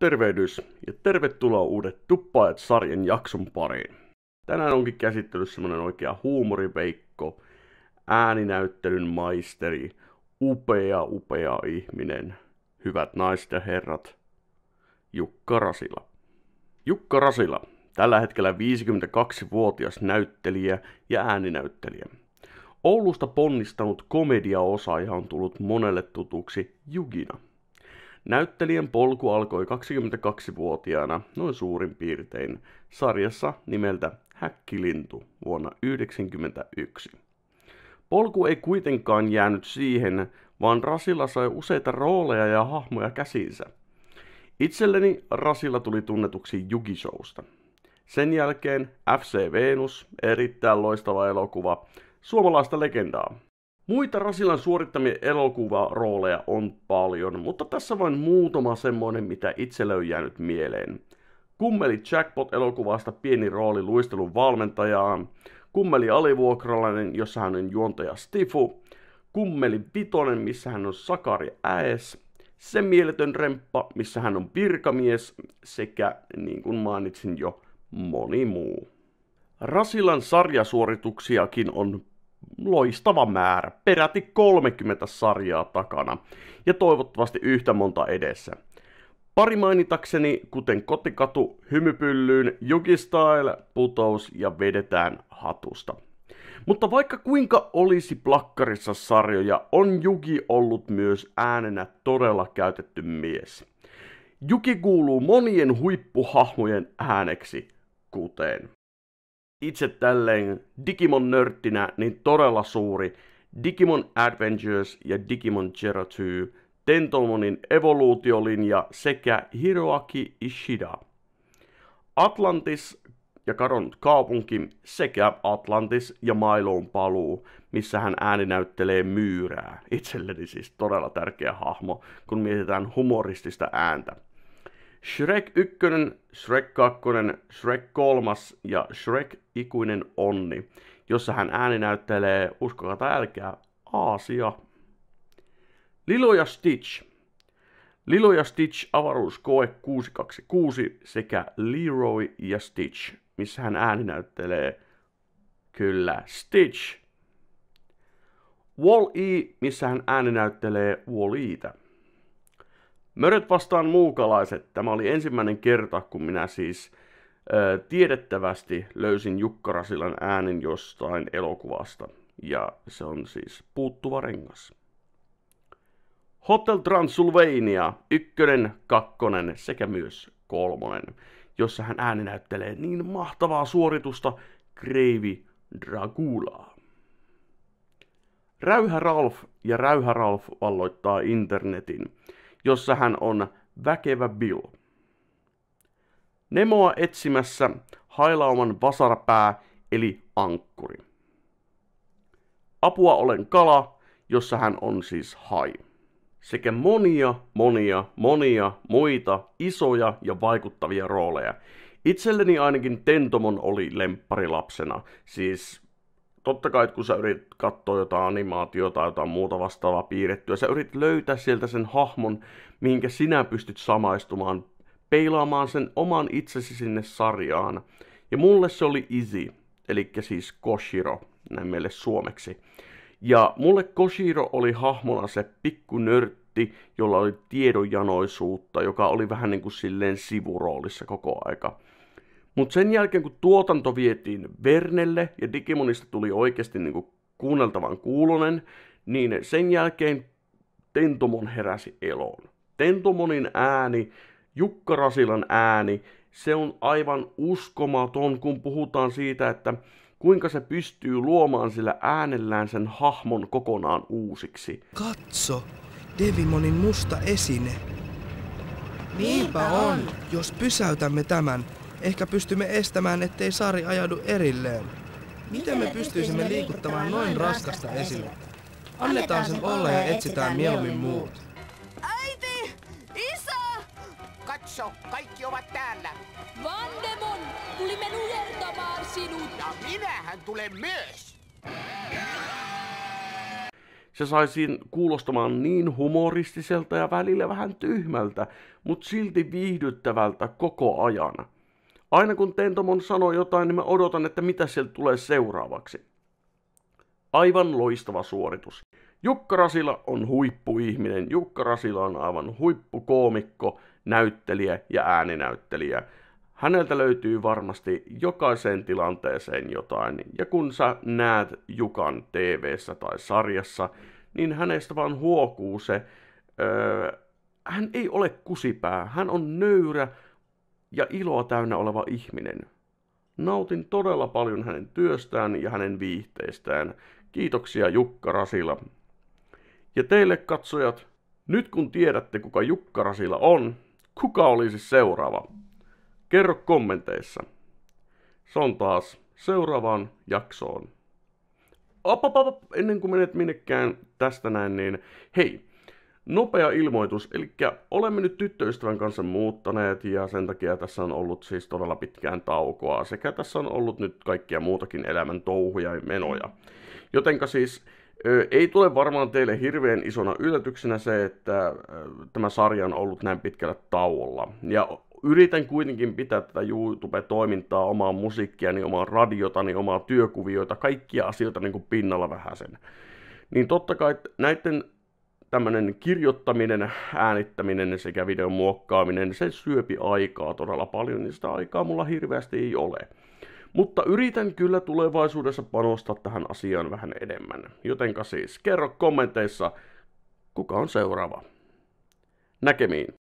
Tervehdys ja tervetuloa uudet Tuppaajat-sarjan jakson pariin. Tänään onkin käsittelyssä semmonen oikea huumoriveikko, ääninäyttelyn maisteri, upea, upea ihminen, hyvät naiset ja herrat, Jukka Rasila. Jukka Rasila, tällä hetkellä 52-vuotias näyttelijä ja ääninäyttelijä. Oulusta ponnistanut komediaosaaja on tullut monelle tutuksi Jugina – Näyttelijän polku alkoi 22-vuotiaana, noin suurin piirtein, sarjassa nimeltä Häkkilintu vuonna 1991. Polku ei kuitenkaan jäänyt siihen, vaan Rasilla sai useita rooleja ja hahmoja käsinsä. Itselleni Rasilla tuli tunnetuksi Jugishousta. Sen jälkeen FC Venus, erittäin loistava elokuva, suomalaista legendaa, Muita Rasilan suorittamia elokuvarooleja on paljon, mutta tässä vain muutama semmoinen, mitä itselle löy jäänyt mieleen. Kummeli Jackpot-elokuvasta pieni rooli luistelun valmentajaan, Kummeli alivuokralainen, jossa hän on juontaja Stifu, Kummeli Vitonen, missä hän on Sakari Äes, Se mieletön remppa, missä hän on virkamies, sekä niin kuin mainitsin jo, moni muu. Rasilan sarjasuorituksiakin on loistava määrä, peräti 30 sarjaa takana ja toivottavasti yhtä monta edessä. Pari mainitakseni, kuten kotikatu, hymypyllyyn, jukistyle, putous ja vedetään hatusta. Mutta vaikka kuinka olisi plakkarissa sarjoja, on Juki ollut myös äänenä todella käytetty mies. Juki kuuluu monien huippuhahmojen ääneksi, kuten itse tälleen Digimon-nörttinä niin todella suuri Digimon Adventures ja Digimon Geratyy, Tentomonin evoluutiolinja sekä Hiroaki Ishida. Atlantis ja kadonnut kaupunki sekä Atlantis ja Mailoon paluu, missä hän ääninäyttelee myyrää. Itselleni siis todella tärkeä hahmo, kun mietitään humoristista ääntä. Shrek 1, Shrek 2, Shrek 3 ja Shrek Ikuinen onni, jossa hän ääni näyttelee uskokaa tai älkää Aasia. Lilo ja Stitch. Lilo ja Stitch avaruuskoe 626 sekä Leroy ja Stitch, missä hän ääni näyttelee kyllä Stitch. Wall-E, missä hän ääni näyttelee Wall-Eitä. Möröt vastaan muukalaiset. Tämä oli ensimmäinen kerta, kun minä siis ö, tiedettävästi löysin Jukka Rasilan äänen jostain elokuvasta. Ja se on siis puuttuva rengas. Hotel Transylvania, ykkönen, kakkonen sekä myös kolmonen, jossa hän ääni näyttelee niin mahtavaa suoritusta Gravy Dragulaa. Räyhä Ralf ja Räyhä Ralf valloittaa internetin – jossa hän on väkevä Bill. Nemoa etsimässä hailauman vasarpää eli ankkuri. Apua olen kala, jossa hän on siis hai. Sekä monia, monia, monia muita isoja ja vaikuttavia rooleja. Itselleni ainakin Tentomon oli lempparilapsena, siis totta kai, kun sä yrität katsoa jotain animaatiota tai jotain muuta vastaavaa piirrettyä, sä yrität löytää sieltä sen hahmon, minkä sinä pystyt samaistumaan, peilaamaan sen oman itsesi sinne sarjaan. Ja mulle se oli Izzy, eli siis Koshiro, näin meille suomeksi. Ja mulle Koshiro oli hahmona se pikkunörtti, jolla oli tiedonjanoisuutta, joka oli vähän niin kuin silleen sivuroolissa koko aika. Mutta sen jälkeen, kun tuotanto vietiin Vernelle ja Digimonista tuli oikeasti niin kuin kuunneltavan kuulonen, niin sen jälkeen Tentomon heräsi eloon. Tentomonin ääni, Jukka Rasilan ääni, se on aivan uskomaton, kun puhutaan siitä, että kuinka se pystyy luomaan sillä äänellään sen hahmon kokonaan uusiksi. Katso, Devimonin musta esine. Niinpä on. Jos pysäytämme tämän, Ehkä pystymme estämään, ettei saari ajaudu erilleen. Miten me pystyisimme liikuttamaan noin raskasta esille? Annetaan sen olla ja etsitään mieluummin muut. Äiti! Isä! Katso, kaikki ovat täällä. Vandemon, tulimme nujertamaan sinut. Ja minähän tulen myös. Se sai kuulostamaan niin humoristiselta ja välillä vähän tyhmältä, mutta silti viihdyttävältä koko ajan. Aina kun Tentomon sanoo jotain, niin mä odotan, että mitä sieltä tulee seuraavaksi. Aivan loistava suoritus. Jukka Rasila on huippuihminen. Jukka Rasila on aivan huippukoomikko, näyttelijä ja ääninäyttelijä. Häneltä löytyy varmasti jokaiseen tilanteeseen jotain. Ja kun sä näet Jukan tv tai sarjassa, niin hänestä vaan huokuu se... Öö, hän ei ole kusipää, hän on nöyrä, ja iloa täynnä oleva ihminen. Nautin todella paljon hänen työstään ja hänen viihteestään. Kiitoksia Jukka Rasila. Ja teille katsojat, nyt kun tiedätte kuka Jukka Rasila on, kuka olisi seuraava? Kerro kommenteissa. Se on taas seuraavaan jaksoon. Op, op, op, ennen kuin menet minnekään tästä näin, niin hei, nopea ilmoitus, eli olemme nyt tyttöystävän kanssa muuttaneet ja sen takia tässä on ollut siis todella pitkään taukoa, sekä tässä on ollut nyt kaikkia muutakin elämän touhuja ja menoja. Jotenka siis ei tule varmaan teille hirveän isona yllätyksenä se, että tämä sarja on ollut näin pitkällä tauolla. Ja yritän kuitenkin pitää tätä YouTube-toimintaa, omaa musiikkiani, omaa radiotani, omaa työkuvioita, kaikkia asioita niin kuin pinnalla vähäsen. Niin totta kai näiden tämmöinen kirjoittaminen, äänittäminen sekä videon muokkaaminen, se syöpi aikaa todella paljon, niin sitä aikaa mulla hirveästi ei ole. Mutta yritän kyllä tulevaisuudessa panostaa tähän asiaan vähän enemmän. Jotenka siis kerro kommenteissa, kuka on seuraava. Näkemiin.